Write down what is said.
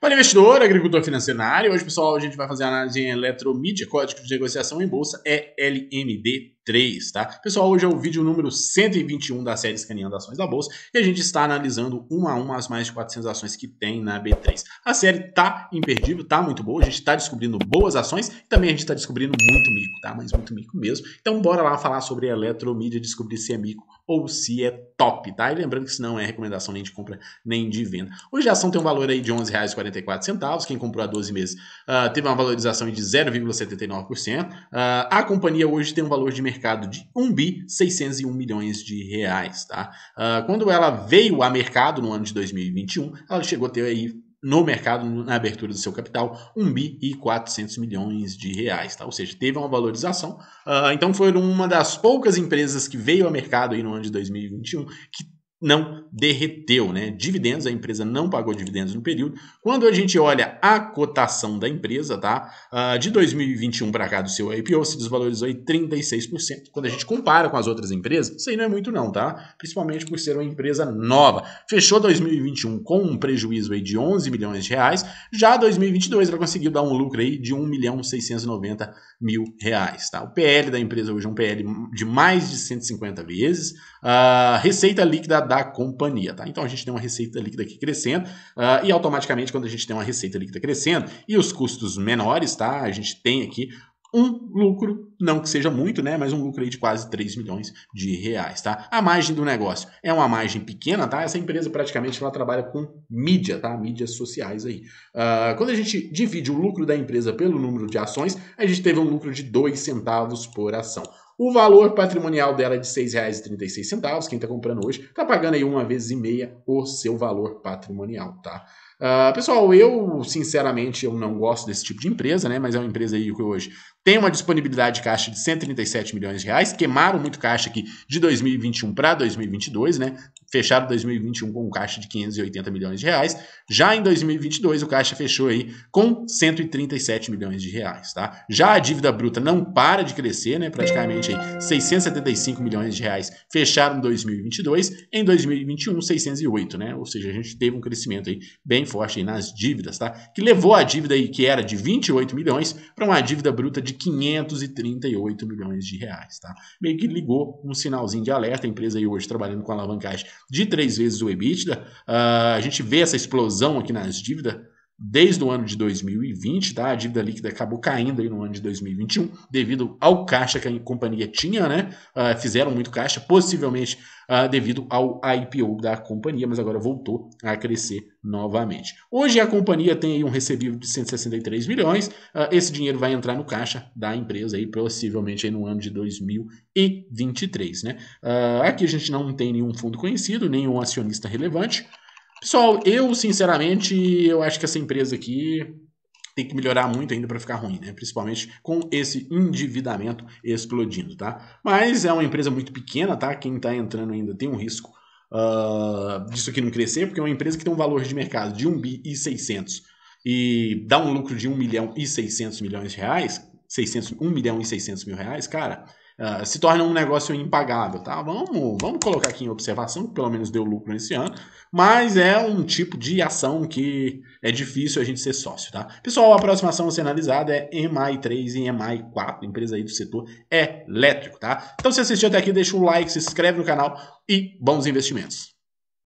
Para investidor, agricultor financeiro na área, hoje, pessoal, a gente vai fazer a análise em eletromídia, código de negociação em bolsa, é LMD3, tá? Pessoal, hoje é o vídeo número 121 da série Escaneando Ações da Bolsa e a gente está analisando uma a uma as mais de 400 ações que tem na B3. A série tá imperdível, tá muito boa, a gente está descobrindo boas ações e também a gente está descobrindo muito mico, tá? Mas muito mico mesmo. Então, bora lá falar sobre eletromídia, descobrir se é mico ou se é top, tá? E lembrando que isso não é recomendação nem de compra nem de venda. Hoje a ação tem um valor aí de R$11,40. 1,44 centavos, quem comprou há 12 meses uh, teve uma valorização de 0,79%. Uh, ah, a companhia hoje tem um valor de mercado de 1 bi 601 milhões de reais. Tá? Uh, quando ela veio a mercado no ano de 2021, ela chegou a ter aí no mercado na abertura do seu capital 1 bi e 400 milhões de reais, tá? ou seja, teve uma valorização. Uh, então foi uma das poucas empresas que veio ao mercado aí no ano de 2021 que não derreteu, né? Dividendos, a empresa não pagou dividendos no período. Quando a gente olha a cotação da empresa, tá? Uh, de 2021 para cá do seu IPO se desvalorizou em 36%. Quando a gente compara com as outras empresas, isso aí não é muito não, tá? Principalmente por ser uma empresa nova. Fechou 2021 com um prejuízo aí de 11 milhões de reais. Já 2022 ela conseguiu dar um lucro aí de 1 milhão 690 mil reais, tá? O PL da empresa hoje é um PL de mais de 150 vezes. Uh, receita líquida da companhia. Tá? Então a gente tem uma receita líquida aqui crescendo uh, e automaticamente quando a gente tem uma receita líquida crescendo e os custos menores, tá? a gente tem aqui um lucro, não que seja muito, né, mas um lucro aí de quase 3 milhões de reais, tá? A margem do negócio é uma margem pequena, tá? Essa empresa praticamente ela trabalha com mídia, tá? Mídias sociais aí. Uh, quando a gente divide o lucro da empresa pelo número de ações, a gente teve um lucro de 2 centavos por ação. O valor patrimonial dela é de R$ 6,36. Quem está comprando hoje está pagando aí uma vez e meia o seu valor patrimonial, tá? Uh, pessoal, eu sinceramente eu não gosto desse tipo de empresa, né? Mas é uma empresa aí que hoje tem uma disponibilidade de caixa de 137 milhões de reais, queimaram muito caixa aqui de 2021 para 2022, né? fecharam 2021 com um caixa de 580 milhões de reais. Já em 2022, o caixa fechou aí com 137 milhões de reais, tá? Já a dívida bruta não para de crescer, né? Praticamente aí 675 milhões de reais fecharam 2022, em 2021 608, né? Ou seja, a gente teve um crescimento aí bem forte aí nas dívidas, tá? Que levou a dívida aí que era de 28 milhões para uma dívida bruta de 538 milhões de reais, tá? Meio que ligou um sinalzinho de alerta, a empresa aí hoje trabalhando com alavancagem de três vezes o EBITDA. Uh, a gente vê essa explosão aqui nas dívidas desde o ano de 2020, tá? A dívida líquida acabou caindo aí no ano de 2021, devido ao caixa que a companhia tinha, né? Uh, fizeram muito caixa, possivelmente uh, devido ao IPO da companhia, mas agora voltou a crescer novamente. Hoje a companhia tem aí um recebível de 163 milhões, uh, esse dinheiro vai entrar no caixa da empresa aí, possivelmente aí no ano de 2023, né? aqui a gente não tem nenhum fundo conhecido, nenhum acionista relevante, Pessoal, eu sinceramente, eu acho que essa empresa aqui tem que melhorar muito ainda para ficar ruim, né? Principalmente com esse endividamento explodindo, tá? Mas é uma empresa muito pequena, tá? Quem está entrando ainda tem um risco uh, disso aqui não crescer, porque é uma empresa que tem um valor de mercado de 1 bi e 600 e dá um lucro de 1 milhão e 600 milhões de reais, 600, 1 milhão e 600 mil reais, cara, ah, se torna um negócio impagável, tá? Vamos, vamos colocar aqui em observação, que pelo menos deu lucro nesse ano, mas é um tipo de ação que é difícil a gente ser sócio, tá? Pessoal, a próxima ação a ser analisada é MI3 e MI4, empresa aí do setor elétrico, tá? Então, se assistiu até aqui, deixa o like, se inscreve no canal e bons investimentos.